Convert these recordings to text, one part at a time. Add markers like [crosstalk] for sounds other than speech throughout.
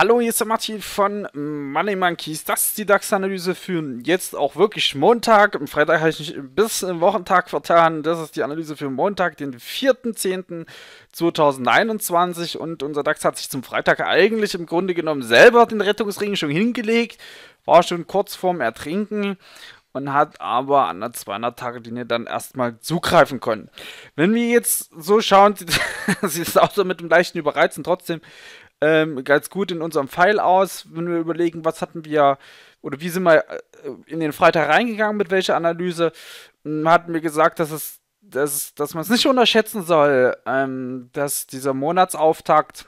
Hallo, hier ist der Martin von Money Monkeys. Das ist die DAX-Analyse für jetzt auch wirklich Montag. Am Freitag habe ich mich bis im Wochentag vertan. Das ist die Analyse für Montag, den 4.10.2021. Und unser DAX hat sich zum Freitag eigentlich im Grunde genommen selber den Rettungsring schon hingelegt. War schon kurz vorm Ertrinken und hat aber an der 200-Tage-Linie dann erstmal zugreifen können. Wenn wir jetzt so schauen, [laughs] sieht es auch so mit dem leichten Überreizen trotzdem ähm, ganz gut in unserem Pfeil aus, wenn wir überlegen, was hatten wir oder wie sind wir äh, in den Freitag reingegangen mit welcher Analyse, hm, hatten wir gesagt, dass es dass, dass man es nicht unterschätzen soll, ähm, dass dieser Monatsauftakt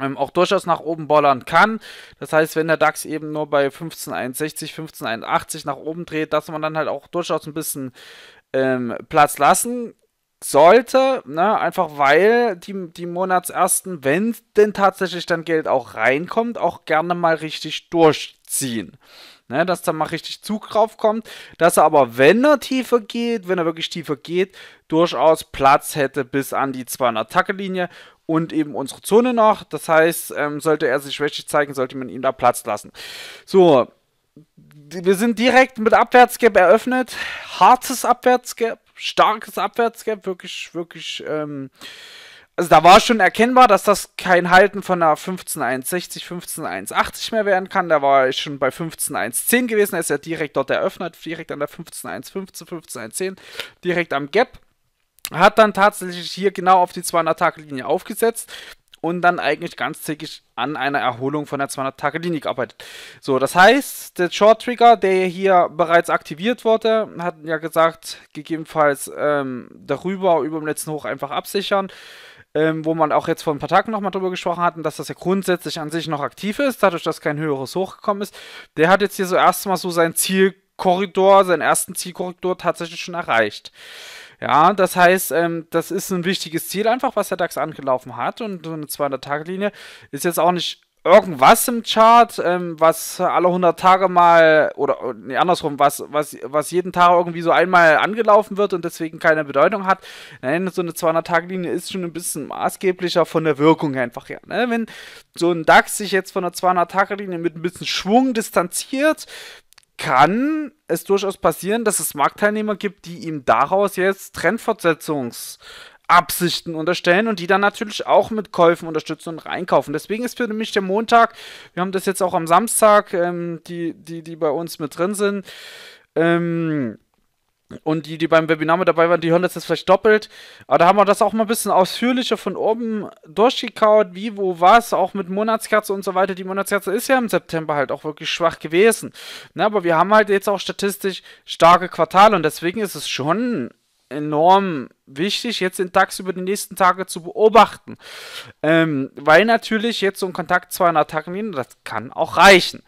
ähm, auch durchaus nach oben bollern kann. Das heißt, wenn der DAX eben nur bei 15,61, 15,81 nach oben dreht, dass man dann halt auch durchaus ein bisschen ähm, Platz lassen sollte, ne, einfach weil die, die Monatsersten, wenn denn tatsächlich dann Geld auch reinkommt, auch gerne mal richtig durchziehen. Ne, dass da mal richtig Zug drauf kommt, dass er aber, wenn er tiefer geht, wenn er wirklich tiefer geht, durchaus Platz hätte bis an die 200-Tacke-Linie und eben unsere Zone noch. Das heißt, ähm, sollte er sich schwächig zeigen, sollte man ihm da Platz lassen. So, wir sind direkt mit Abwärtsgap eröffnet. Hartes Abwärtsgap starkes Abwärtsgap, wirklich, wirklich, ähm, also da war schon erkennbar, dass das kein Halten von einer 15.160, 15.180 mehr werden kann. Da war ich schon bei 15.110 gewesen. Er ist ja direkt dort eröffnet, direkt an der 15.115, 15.110, direkt am Gap. Hat dann tatsächlich hier genau auf die 200-Tage-Linie aufgesetzt und dann eigentlich ganz zickig an einer Erholung von der 200-Tage-Linie gearbeitet. So, das heißt, der Short-Trigger, der hier bereits aktiviert wurde, hatten ja gesagt, gegebenenfalls ähm, darüber, über dem letzten Hoch einfach absichern. Ähm, wo man auch jetzt vor ein paar Tagen nochmal drüber gesprochen hatten, dass das ja grundsätzlich an sich noch aktiv ist, dadurch, dass kein höheres Hoch gekommen ist. Der hat jetzt hier so erstmal so sein Zielkorridor, seinen ersten Zielkorridor tatsächlich schon erreicht. Ja, das heißt, ähm, das ist ein wichtiges Ziel einfach, was der DAX angelaufen hat und so eine 200-Tage-Linie ist jetzt auch nicht irgendwas im Chart, ähm, was alle 100 Tage mal, oder äh, nee, andersrum, was, was, was jeden Tag irgendwie so einmal angelaufen wird und deswegen keine Bedeutung hat. Nein, so eine 200-Tage-Linie ist schon ein bisschen maßgeblicher von der Wirkung einfach her. Ne? Wenn so ein DAX sich jetzt von der 200-Tage-Linie mit ein bisschen Schwung distanziert, kann es durchaus passieren, dass es Marktteilnehmer gibt, die ihm daraus jetzt Trendfortsetzungsabsichten unterstellen und die dann natürlich auch mit Käufen unterstützen und reinkaufen. Deswegen ist für mich der Montag, wir haben das jetzt auch am Samstag, ähm, die, die, die bei uns mit drin sind, ähm, und die, die beim Webinar mit dabei waren, die hören das jetzt vielleicht doppelt. Aber da haben wir das auch mal ein bisschen ausführlicher von oben durchgekaut, wie, wo, was, auch mit Monatskatze und so weiter. Die Monatskatze ist ja im September halt auch wirklich schwach gewesen. Ne, aber wir haben halt jetzt auch statistisch starke Quartale und deswegen ist es schon enorm wichtig, jetzt den DAX über die nächsten Tage zu beobachten. Ähm, weil natürlich jetzt so ein Kontakt 200 Tage, das kann auch reichen.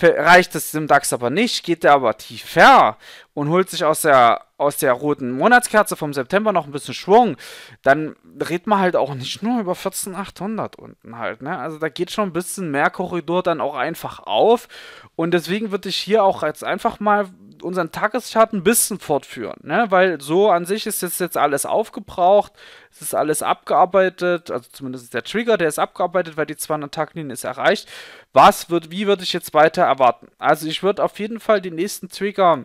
Reicht es dem DAX aber nicht, geht er aber tiefer und holt sich aus der, aus der roten Monatskerze vom September noch ein bisschen Schwung, dann redet man halt auch nicht nur über 14.800 unten halt. Ne? Also da geht schon ein bisschen mehr Korridor dann auch einfach auf. Und deswegen würde ich hier auch jetzt einfach mal unseren Tageschart ein bisschen fortführen, ne? weil so an sich ist jetzt, jetzt alles aufgebraucht, es ist alles abgearbeitet, also zumindest der Trigger, der ist abgearbeitet, weil die 200 Taglinien ist erreicht. Was wird, wie würde ich jetzt weiter erwarten? Also ich würde auf jeden Fall den nächsten Trigger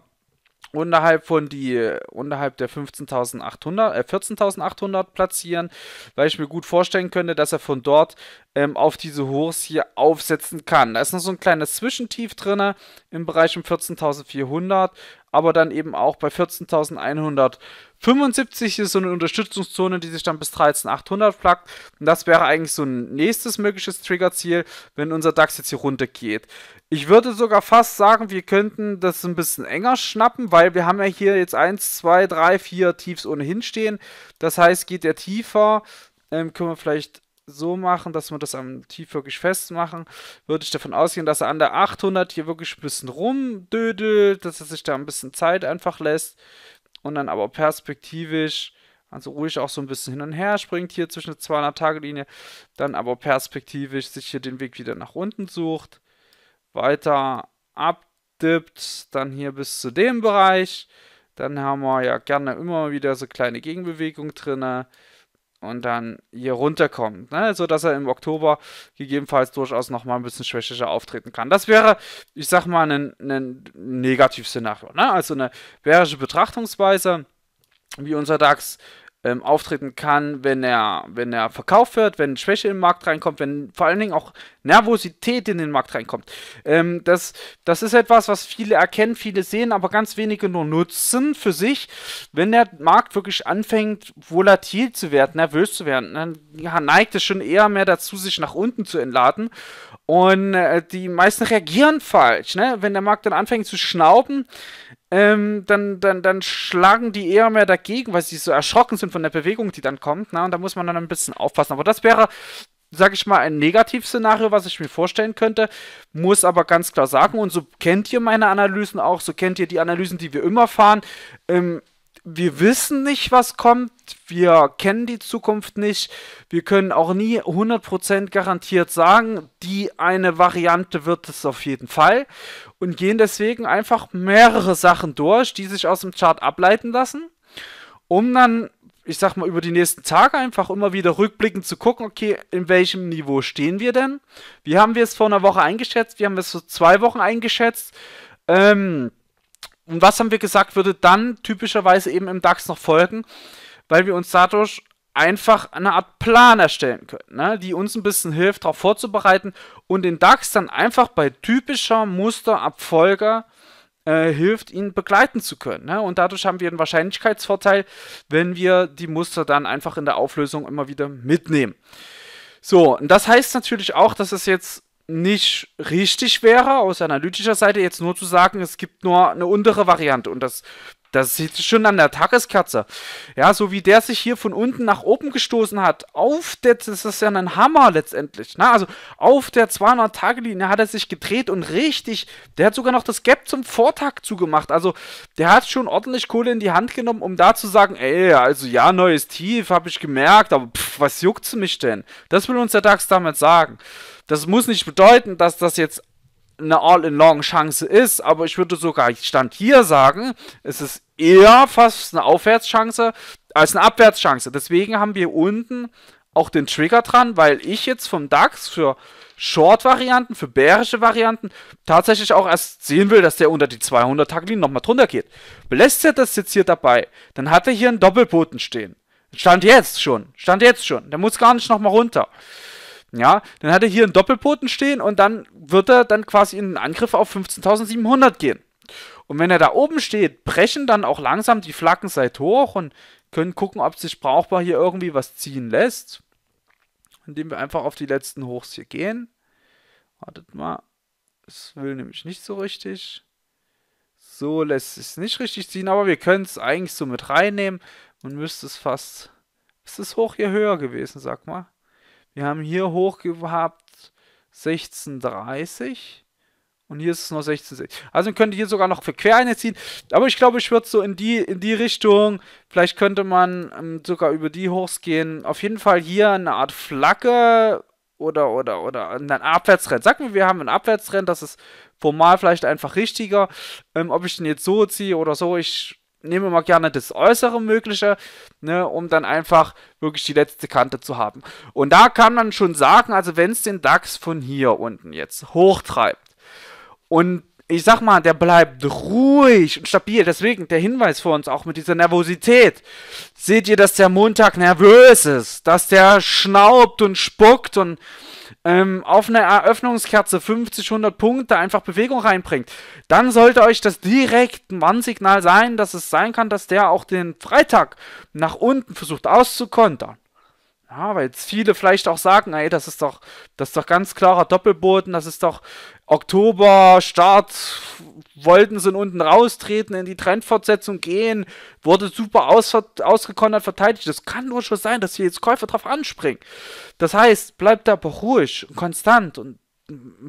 unterhalb von die unterhalb der 15.800 äh, 14.800 platzieren, weil ich mir gut vorstellen könnte, dass er von dort ähm, auf diese Hochs hier aufsetzen kann. Da ist noch so ein kleines Zwischentief drin im Bereich um 14.400, aber dann eben auch bei 14.175 ist so eine Unterstützungszone, die sich dann bis 13.800 flackt. Und das wäre eigentlich so ein nächstes mögliches Triggerziel, wenn unser DAX jetzt hier runter geht. Ich würde sogar fast sagen, wir könnten das ein bisschen enger schnappen, weil wir haben ja hier jetzt 1, 2, 3, 4 Tiefs ohnehin stehen. Das heißt, geht der tiefer, ähm, können wir vielleicht so machen, dass wir das am Tief wirklich festmachen, würde ich davon ausgehen, dass er an der 800 hier wirklich ein bisschen rumdödelt, dass er sich da ein bisschen Zeit einfach lässt und dann aber perspektivisch, also ruhig auch so ein bisschen hin und her springt hier zwischen der 200-Tage-Linie, dann aber perspektivisch sich hier den Weg wieder nach unten sucht, weiter abdippt, dann hier bis zu dem Bereich, dann haben wir ja gerne immer wieder so kleine Gegenbewegung drinne und dann hier runterkommt, ne? so dass er im Oktober gegebenenfalls durchaus nochmal ein bisschen schwächer auftreten kann. Das wäre, ich sag mal, ein, ein Negativszenario, ne? also eine bärische Betrachtungsweise, wie unser DAX ähm, auftreten kann, wenn er, wenn er verkauft wird, wenn Schwäche in den Markt reinkommt, wenn vor allen Dingen auch Nervosität in den Markt reinkommt. Ähm, das, das ist etwas, was viele erkennen, viele sehen, aber ganz wenige nur nutzen für sich. Wenn der Markt wirklich anfängt, volatil zu werden, nervös zu werden, dann ja, neigt es schon eher mehr dazu, sich nach unten zu entladen. Und äh, die meisten reagieren falsch. Ne? Wenn der Markt dann anfängt zu schnauben, ähm, dann, dann, dann schlagen die eher mehr dagegen, weil sie so erschrocken sind von der Bewegung, die dann kommt. Na? Ne? Und da muss man dann ein bisschen aufpassen. Aber das wäre, sag ich mal, ein Negativszenario, was ich mir vorstellen könnte. Muss aber ganz klar sagen, und so kennt ihr meine Analysen auch, so kennt ihr die Analysen, die wir immer fahren. Ähm, wir wissen nicht, was kommt. Wir kennen die Zukunft nicht. Wir können auch nie 100% garantiert sagen, die eine Variante wird es auf jeden Fall. Und gehen deswegen einfach mehrere Sachen durch, die sich aus dem Chart ableiten lassen, um dann, ich sag mal, über die nächsten Tage einfach immer wieder rückblickend zu gucken, okay, in welchem Niveau stehen wir denn? Wie haben wir es vor einer Woche eingeschätzt? Wie haben wir es vor zwei Wochen eingeschätzt? Ähm und was haben wir gesagt, würde dann typischerweise eben im DAX noch folgen, weil wir uns dadurch einfach eine Art Plan erstellen können, ne? die uns ein bisschen hilft, darauf vorzubereiten und den DAX dann einfach bei typischer Musterabfolge äh, hilft, ihn begleiten zu können. Ne? Und dadurch haben wir einen Wahrscheinlichkeitsvorteil, wenn wir die Muster dann einfach in der Auflösung immer wieder mitnehmen. So, und das heißt natürlich auch, dass es jetzt nicht richtig wäre, aus analytischer Seite jetzt nur zu sagen, es gibt nur eine untere Variante und das, das sieht schon an der Tageskerze. Ja, so wie der sich hier von unten nach oben gestoßen hat, auf der, das ist ja ein Hammer letztendlich, ne? also auf der 200-Tage-Linie hat er sich gedreht und richtig, der hat sogar noch das Gap zum Vortag zugemacht, also der hat schon ordentlich Kohle in die Hand genommen, um da zu sagen, ey, also ja, neues Tief, habe ich gemerkt, aber pff, was juckt's mich denn? Das will uns der DAX damit sagen. Das muss nicht bedeuten, dass das jetzt eine All-in-Long-Chance ist, aber ich würde sogar Stand hier sagen, es ist eher fast eine Aufwärtschance als eine Abwärtschance. Deswegen haben wir unten auch den Trigger dran, weil ich jetzt vom DAX für Short-Varianten, für bärische Varianten tatsächlich auch erst sehen will, dass der unter die 200-Tag-Linie nochmal drunter geht. Belässt er das jetzt hier dabei, dann hat er hier einen Doppelboten stehen. Stand jetzt schon, stand jetzt schon. Der muss gar nicht nochmal runter. Ja, dann hat er hier einen Doppelpoten stehen und dann wird er dann quasi in den Angriff auf 15.700 gehen. Und wenn er da oben steht, brechen dann auch langsam die Flaggen seit hoch und können gucken, ob sich brauchbar hier irgendwie was ziehen lässt. Indem wir einfach auf die letzten Hochs hier gehen. Wartet mal. Es will nämlich nicht so richtig. So lässt es nicht richtig ziehen, aber wir können es eigentlich so mit reinnehmen. Man müsste es fast... Ist das hoch hier höher gewesen, sag mal? Wir haben hier hoch gehabt 1630. Und hier ist es noch 1660. Also könnte hier sogar noch für Quereinheit ziehen. Aber ich glaube, ich würde so in die, in die Richtung. Vielleicht könnte man ähm, sogar über die Hochs gehen. Auf jeden Fall hier eine Art Flagge oder, oder, oder ein Abwärtstrend. Sag mir, wir haben einen Abwärtstrend. Das ist formal vielleicht einfach richtiger. Ähm, ob ich den jetzt so ziehe oder so, ich nehmen wir mal gerne das äußere Mögliche, ne, um dann einfach wirklich die letzte Kante zu haben. Und da kann man schon sagen, also wenn es den DAX von hier unten jetzt hochtreibt und ich sag mal, der bleibt ruhig und stabil. Deswegen der Hinweis für uns auch mit dieser Nervosität. Seht ihr, dass der Montag nervös ist, dass der schnaubt und spuckt und ähm, auf eine Eröffnungskerze 50, 100 Punkte einfach Bewegung reinbringt, dann sollte euch das direkt ein Warnsignal sein, dass es sein kann, dass der auch den Freitag nach unten versucht auszukontern. Ja, weil jetzt viele vielleicht auch sagen, ey, das ist doch, das ist doch ganz klarer Doppelboden, das ist doch Oktober, Start, wollten sie unten raustreten, in die Trendfortsetzung gehen, wurde super aus, ausgekonnert verteidigt. Das kann nur schon sein, dass hier jetzt Käufer drauf anspringen. Das heißt, bleibt da aber ruhig und konstant und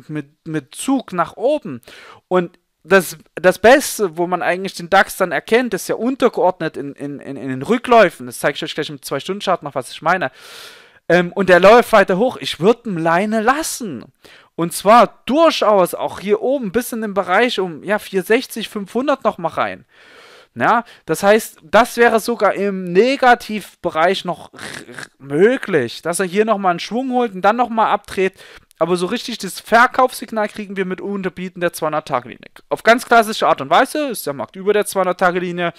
mit, mit Zug nach oben. Und das, das Beste, wo man eigentlich den DAX dann erkennt, ist ja untergeordnet in, in, in, in den Rückläufen. Das zeige ich euch gleich im 2-Stunden-Chart noch, was ich meine. Ähm, und der läuft weiter hoch. Ich würde ihn Leine lassen. Und zwar durchaus auch hier oben bis in den Bereich um ja, 460, 500 nochmal rein. Ja, das heißt, das wäre sogar im Negativbereich noch möglich, dass er hier nochmal einen Schwung holt und dann nochmal abdreht. Aber so richtig das Verkaufssignal kriegen wir mit Unterbieten der 200-Tage-Linie. Auf ganz klassische Art und Weise ist der Markt über der 200-Tage-Linie.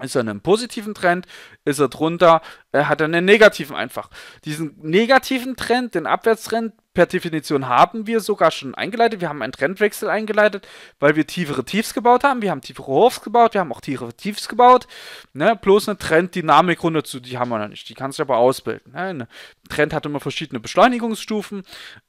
Ist er in einem positiven Trend? Ist er drunter? Äh, er hat einen negativen einfach? Diesen negativen Trend, den Abwärtstrend, per Definition haben wir sogar schon eingeleitet. Wir haben einen Trendwechsel eingeleitet, weil wir tiefere Tiefs gebaut haben. Wir haben tiefere Hochs gebaut. Wir haben auch tiefere Tiefs gebaut. Ne? Bloß eine Trenddynamik runter zu, die haben wir noch nicht. Die kannst du aber ausbilden. Ne? Ein Trend hat immer verschiedene Beschleunigungsstufen.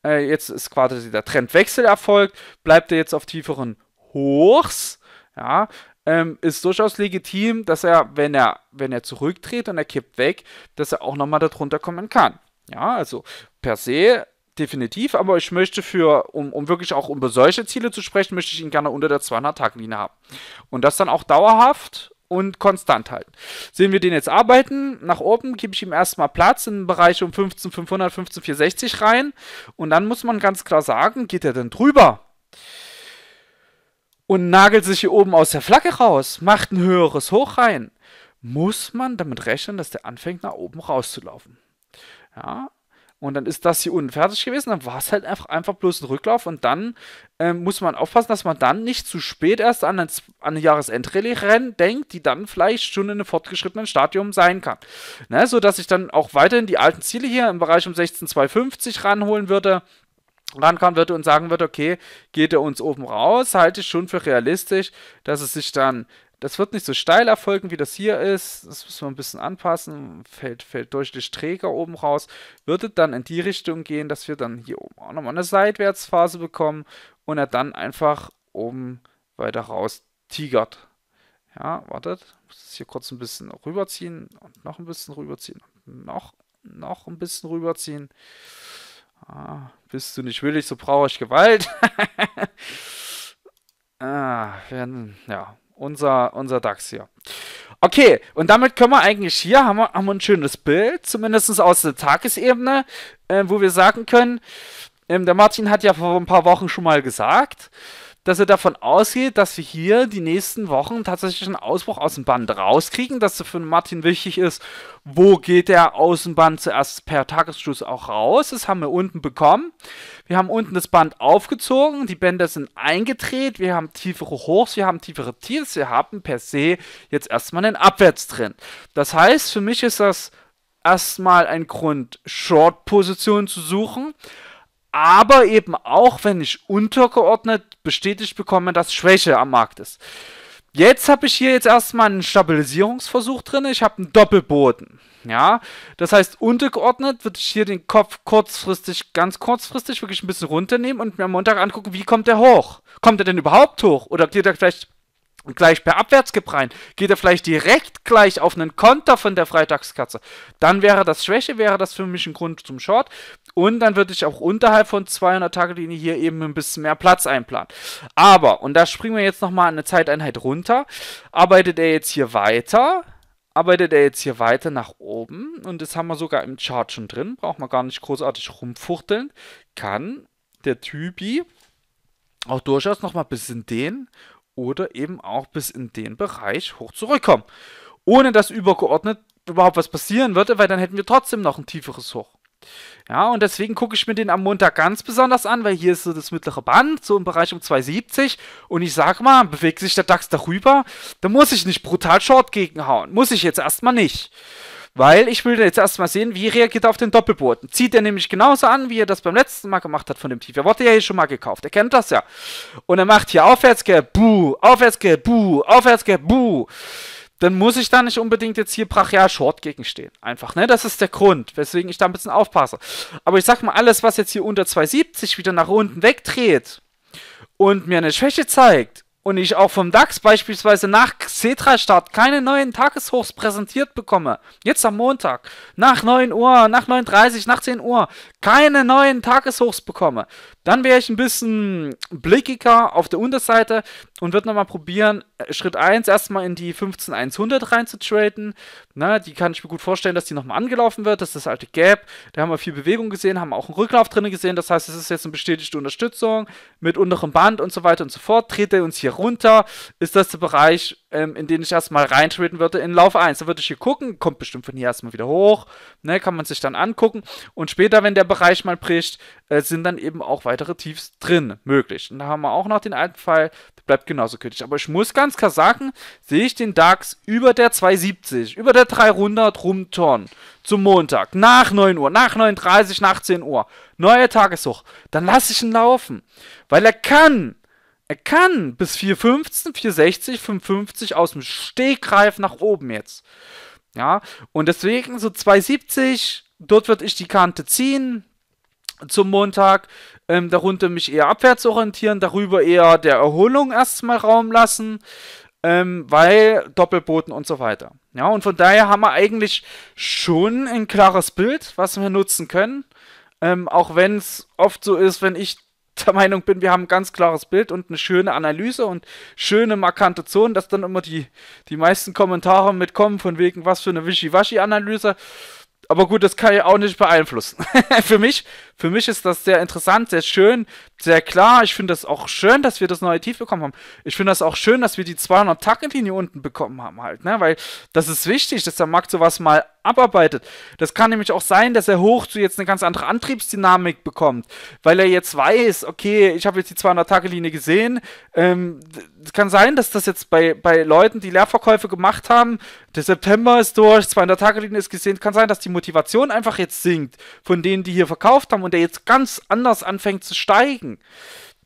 Äh, jetzt ist quasi der Trendwechsel erfolgt. Bleibt er jetzt auf tieferen Hochs? Ja, ähm, ist durchaus legitim, dass er, wenn er, wenn er zurückdreht und er kippt weg, dass er auch nochmal darunter kommen kann. Ja, also per se definitiv, aber ich möchte für, um, um wirklich auch über solche Ziele zu sprechen, möchte ich ihn gerne unter der 200-Tag-Linie haben. Und das dann auch dauerhaft und konstant halten. Sehen wir den jetzt arbeiten, nach oben gebe ich ihm erstmal Platz in den Bereich um 15500, 15460 rein und dann muss man ganz klar sagen, geht er denn drüber? und nagelt sich hier oben aus der Flagge raus, macht ein höheres Hoch rein, muss man damit rechnen, dass der anfängt, nach oben rauszulaufen. Ja, und dann ist das hier unten fertig gewesen. Dann war es halt einfach, einfach bloß ein Rücklauf. Und dann ähm, muss man aufpassen, dass man dann nicht zu spät erst an ein, an ein Jahresendrallye-Rennen denkt, die dann vielleicht schon in einem fortgeschrittenen Stadium sein kann. Ne? So dass ich dann auch weiterhin die alten Ziele hier im Bereich um 16,250 ranholen würde rankommen wird und sagen wird, okay, geht er uns oben raus, halte ich schon für realistisch, dass es sich dann, das wird nicht so steil erfolgen, wie das hier ist, das müssen wir ein bisschen anpassen, fällt, fällt deutlich träger oben raus, würde dann in die Richtung gehen, dass wir dann hier oben auch nochmal eine Seitwärtsphase bekommen und er dann einfach oben weiter raus tigert. Ja, wartet, muss das hier kurz ein bisschen rüberziehen und noch ein bisschen rüberziehen und noch, noch ein bisschen rüberziehen. Ah, bist du nicht willig, so brauche ich Gewalt. [laughs] ah, werden, ja, unser, unser DAX hier. Okay, und damit können wir eigentlich hier, haben wir, haben wir ein schönes Bild, zumindest aus der Tagesebene, äh, wo wir sagen können, ähm, der Martin hat ja vor ein paar Wochen schon mal gesagt, dass er davon ausgeht, dass wir hier die nächsten Wochen tatsächlich einen Ausbruch aus dem Band rauskriegen, dass für Martin wichtig ist, wo geht der Außenband zuerst per Tagesschluss auch raus. Das haben wir unten bekommen. Wir haben unten das Band aufgezogen, die Bänder sind eingedreht, wir haben tiefere Hochs, wir haben tiefere Tiefs, wir haben per se jetzt erstmal einen Abwärtstrend. Das heißt, für mich ist das erstmal ein Grund, Short-Positionen zu suchen. Aber eben auch, wenn ich untergeordnet bestätigt bekommen, dass Schwäche am Markt ist. Jetzt habe ich hier jetzt erstmal einen Stabilisierungsversuch drin. Ich habe einen Doppelboden. Ja, das heißt, untergeordnet würde ich hier den Kopf kurzfristig, ganz kurzfristig wirklich ein bisschen runternehmen und mir am Montag angucken, wie kommt der hoch? Kommt er denn überhaupt hoch? Oder geht er vielleicht gleich per Abwärtskipp rein, geht er vielleicht direkt gleich auf einen Konter von der Freitagskatze. Dann wäre das Schwäche, wäre das für mich ein Grund zum Short. Und dann würde ich auch unterhalb von 200 Taglinie hier eben ein bisschen mehr Platz einplanen. Aber, und da springen wir jetzt nochmal eine Zeiteinheit runter, arbeitet er jetzt hier weiter, arbeitet er jetzt hier weiter nach oben. Und das haben wir sogar im Chart schon drin, braucht man gar nicht großartig rumfuchteln. Kann der Typi auch durchaus nochmal ein bisschen dehnen oder eben auch bis in den Bereich hoch zurückkommen. Ohne dass übergeordnet überhaupt was passieren würde, weil dann hätten wir trotzdem noch ein tieferes Hoch. Ja, und deswegen gucke ich mir den am Montag ganz besonders an, weil hier ist so das mittlere Band, so im Bereich um 270. Und ich sag mal, bewegt sich der DAX darüber, dann muss ich nicht brutal Short gegenhauen. Muss ich jetzt erstmal nicht. Weil ich will jetzt erstmal sehen, wie reagiert er auf den Doppelboden. Zieht er nämlich genauso an, wie er das beim letzten Mal gemacht hat von dem Tief. Er wurde ja hier eh schon mal gekauft, er kennt das ja. Und er macht hier Aufwärtsgelb, buh, Aufwärtsgelb, buh, Aufwärtsgelb, buh. Dann muss ich da nicht unbedingt jetzt hier brachial short gegenstehen. Einfach, ne? Das ist der Grund, weswegen ich da ein bisschen aufpasse. Aber ich sag mal, alles, was jetzt hier unter 270 wieder nach unten wegdreht und mir eine Schwäche zeigt, und ich auch vom DAX beispielsweise nach Xetra-Start keine neuen Tageshochs präsentiert bekomme, jetzt am Montag, nach 9 Uhr, nach 9.30 nach 10 Uhr, keine neuen Tageshochs bekomme, dann wäre ich ein bisschen blickiger auf der Unterseite und würde nochmal probieren, äh, Schritt 1 erstmal in die 15100 100 reinzutraden. Na, ne, die kann ich mir gut vorstellen, dass die nochmal angelaufen wird. Das ist das alte Gap. Da haben wir viel Bewegung gesehen, haben auch einen Rücklauf drin gesehen. Das heißt, es ist jetzt eine bestätigte Unterstützung mit unterem Band und so weiter und so fort. Dreht er uns hier runter, ist das der Bereich, ähm, in den ich erstmal reintraden würde in Lauf 1. Da würde ich hier gucken, kommt bestimmt von hier erstmal wieder hoch. Ne, kann man sich dann angucken. Und später, wenn der Bereich mal bricht, äh, sind dann eben auch weiter weitere Tiefs drin möglich. Und da haben wir auch noch den alten Fall, der bleibt genauso kritisch. Aber ich muss ganz klar sagen, sehe ich den DAX über der 270, über der 300 rumturnen zum Montag, nach 9 Uhr, nach 39, nach 10 Uhr, neue Tageshoch, dann lasse ich ihn laufen. Weil er kann, er kann bis 4.15, 4.60, 5.50 aus dem Stegreif nach oben jetzt. Ja, und deswegen so 2,70, dort würde ich die Kante ziehen zum Montag. Ähm, darunter mich eher abwärts orientieren, darüber eher der Erholung erstmal Raum lassen, ähm, weil Doppelboten und so weiter. Ja, und von daher haben wir eigentlich schon ein klares Bild, was wir nutzen können. Ähm, auch wenn es oft so ist, wenn ich der Meinung bin, wir haben ein ganz klares Bild und eine schöne Analyse und schöne markante Zonen, dass dann immer die, die meisten Kommentare mitkommen, von wegen was für eine Wischiwaschi-Analyse. Aber gut, das kann ich auch nicht beeinflussen. [laughs] für, mich, für mich ist das sehr interessant, sehr schön, sehr klar. Ich finde das auch schön, dass wir das neue Tief bekommen haben. Ich finde das auch schön, dass wir die 200 tacken linie unten bekommen haben halt, ne? Weil das ist wichtig, dass der Markt sowas mal abarbeitet. Das kann nämlich auch sein, dass er hoch zu jetzt eine ganz andere Antriebsdynamik bekommt, weil er jetzt weiß, okay, ich habe jetzt die 200-Tage-Linie gesehen. Ähm, es kann sein, dass das jetzt bei, bei Leuten, die Leerverkäufe gemacht haben, der September ist durch, 200-Tage-Linie ist gesehen, kann sein, dass die Motivation einfach jetzt sinkt von denen, die hier verkauft haben und der jetzt ganz anders anfängt zu steigen.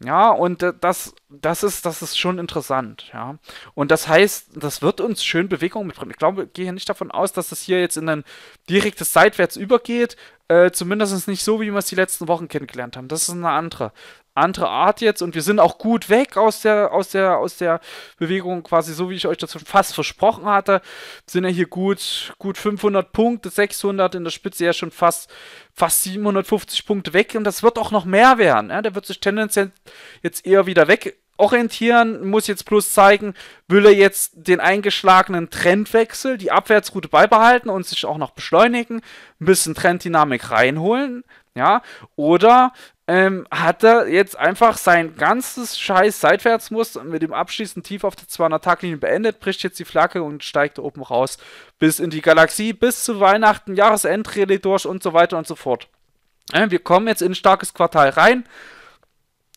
Ja, und äh, das das ist, das ist schon interessant, ja. Und das heißt, das wird uns schön Bewegung mitbringen. Ich glaube, ich gehe hier nicht davon aus, dass das hier jetzt in ein direktes Seitwärts übergeht. Äh, zumindest nicht so, wie wir es die letzten Wochen kennengelernt haben. Das ist eine andere, andere Art jetzt und wir sind auch gut weg aus der, aus der, aus der Bewegung, quasi so wie ich euch das schon fast versprochen hatte. Sind ja hier gut, gut 500 Punkte, 600 in der Spitze ja schon fast, fast 750 Punkte weg und das wird auch noch mehr werden. Ja? Der wird sich tendenziell jetzt eher wieder weg orientieren, muss jetzt plus zeigen, will er jetzt den eingeschlagenen Trendwechsel, die Abwärtsroute beibehalten und sich auch noch beschleunigen, ein bisschen Trenddynamik reinholen, ja, oder ähm, hat er jetzt einfach sein ganzes scheiß Seitwärtsmuster mit dem abschließenden Tief auf der 200-Taglinie beendet, bricht jetzt die Flagge und steigt oben raus bis in die Galaxie, bis zu Weihnachten, Jahresendrally durch und so weiter und so fort. Äh, wir kommen jetzt in ein starkes Quartal rein,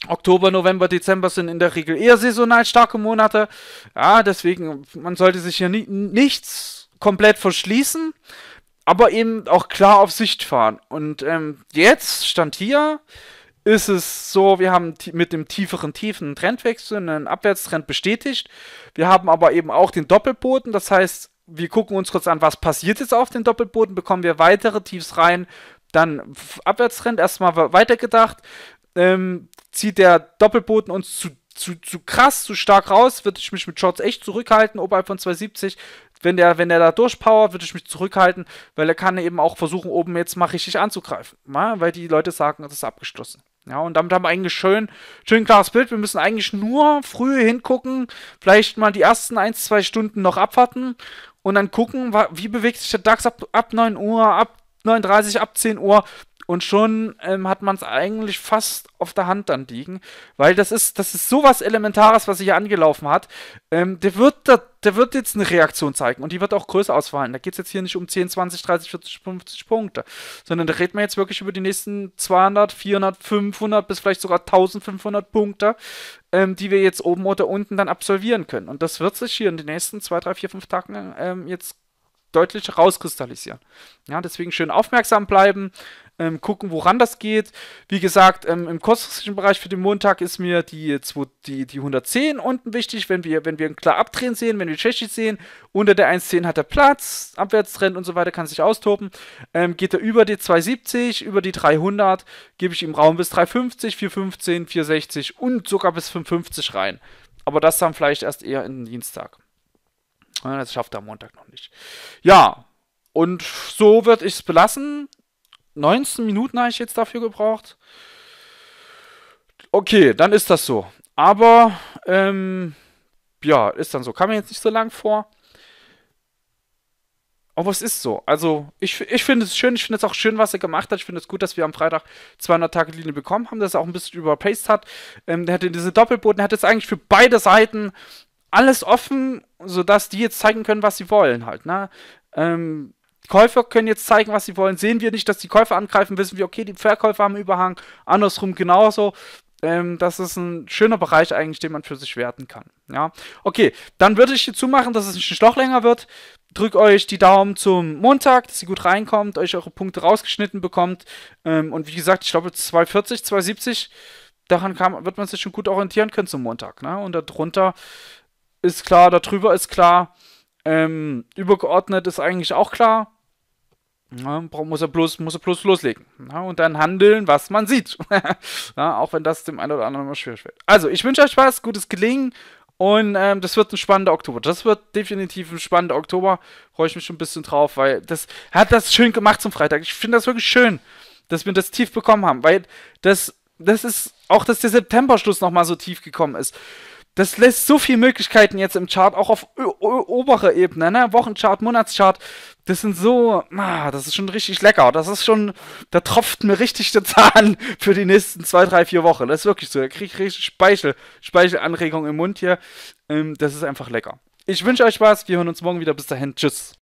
Oktober, November, Dezember sind in der Regel eher saisonal starke Monate. Ja, deswegen, man sollte sich hier ni nichts komplett verschließen, aber eben auch klar auf Sicht fahren. Und ähm, jetzt, Stand hier, ist es so, wir haben mit dem tieferen Tiefen einen Trendwechsel einen Abwärtstrend bestätigt. Wir haben aber eben auch den Doppelboden, das heißt, wir gucken uns kurz an, was passiert jetzt auf den Doppelboden, bekommen wir weitere Tiefs rein, dann Abwärtstrend erstmal weitergedacht ähm, zieht der Doppelboden uns zu, zu, zu krass, zu stark raus, würde ich mich mit Shorts echt zurückhalten, oberhalb von 270. Wenn der, wenn der da durchpowert, würde ich mich zurückhalten, weil er kann eben auch versuchen, oben jetzt mal richtig anzugreifen. Ja, weil die Leute sagen, das ist abgeschlossen. Ja, und damit haben wir eigentlich schön, schön klares Bild. Wir müssen eigentlich nur früh hingucken, vielleicht mal die ersten ein, zwei Stunden noch abwarten und dann gucken, wie bewegt sich der DAX ab, ab 9 Uhr, ab 39, ab 10 Uhr. Und schon ähm, hat man es eigentlich fast auf der Hand dann liegen, weil das ist, das ist sowas Elementares, was sich hier angelaufen hat. Ähm, der, wird da, der wird jetzt eine Reaktion zeigen und die wird auch größer ausfallen. Da geht es jetzt hier nicht um 10, 20, 30, 40, 50 Punkte, sondern da redet man jetzt wirklich über die nächsten 200, 400, 500 bis vielleicht sogar 1500 Punkte, ähm, die wir jetzt oben oder unten dann absolvieren können. Und das wird sich hier in den nächsten 2, 3, 4, 5 Tagen ähm, jetzt deutlich rauskristallisieren. Ja, deswegen schön aufmerksam bleiben, ähm, gucken, woran das geht. Wie gesagt, ähm, im kurzfristigen Bereich für den Montag ist mir die, die, die 110 unten wichtig, wenn wir, wenn wir einen klar abdrehen sehen, wenn wir Tschechisch sehen, unter der 110 hat er Platz, Abwärtstrend und so weiter, kann sich austoben. Ähm, geht er über die 270, über die 300, gebe ich ihm Raum bis 350, 415, 460 und sogar bis 550 rein. Aber das dann vielleicht erst eher in den Dienstag. Ne, das schafft er am Montag noch nicht. Ja, und so wird ich es belassen. 19 Minuten habe ich jetzt dafür gebraucht. Okay, dann ist das so. Aber, ähm, ja, ist dann so. Kam mir jetzt nicht so lang vor. Aber es ist so. Also, ich, ich finde es schön. Ich finde es auch schön, was er gemacht hat. Ich finde es gut, dass wir am Freitag 200 Tage Linie bekommen haben, dass er auch ein bisschen überpaced hat. Ähm, der hatte diese Doppelboten, Er hat jetzt eigentlich für beide Seiten alles offen, sodass die jetzt zeigen können, was sie wollen halt. Ne? Ähm, Käufer können jetzt zeigen, was sie wollen. Sehen wir nicht, dass die Käufer angreifen, wissen wir, okay, die Verkäufer haben Überhang. Andersrum genauso. Ähm, das ist ein schöner Bereich eigentlich, den man für sich werten kann. Ja, okay, dann würde ich hier zumachen, dass es nicht ein Schloch länger wird. Drückt euch die Daumen zum Montag, dass ihr gut reinkommt, euch eure Punkte rausgeschnitten bekommt. Ähm, und wie gesagt, ich glaube 240, 270, daran kann, wird man sich schon gut orientieren können zum Montag. Ne? Und darunter ist klar, darüber ist klar. Ähm, übergeordnet ist eigentlich auch klar. Ja, muss, er bloß, muss er bloß loslegen. Ja, und dann handeln, was man sieht. [laughs] ja, auch wenn das dem einen oder anderen immer schwierig wird. Also, ich wünsche euch Spaß, gutes Gelingen und ähm, das wird ein spannender Oktober. Das wird definitiv ein spannender Oktober. Freue ich mich schon ein bisschen drauf, weil das hat das schön gemacht zum Freitag. Ich finde das wirklich schön, dass wir das tief bekommen haben, weil das, das ist auch, dass der September-Schluss nochmal so tief gekommen ist. Das lässt so viele Möglichkeiten jetzt im Chart, auch auf obere Ebene, ne? Wochenchart, Monatschart. Das sind so, ah, das ist schon richtig lecker. Das ist schon, da tropft mir richtig der Zahn [laughs] für die nächsten zwei, drei, vier Wochen. Das ist wirklich so. Da kriege ich richtig Speichel, Speichelanregung im Mund hier. Ähm, das ist einfach lecker. Ich wünsche euch Spaß. Wir hören uns morgen wieder. Bis dahin. Tschüss.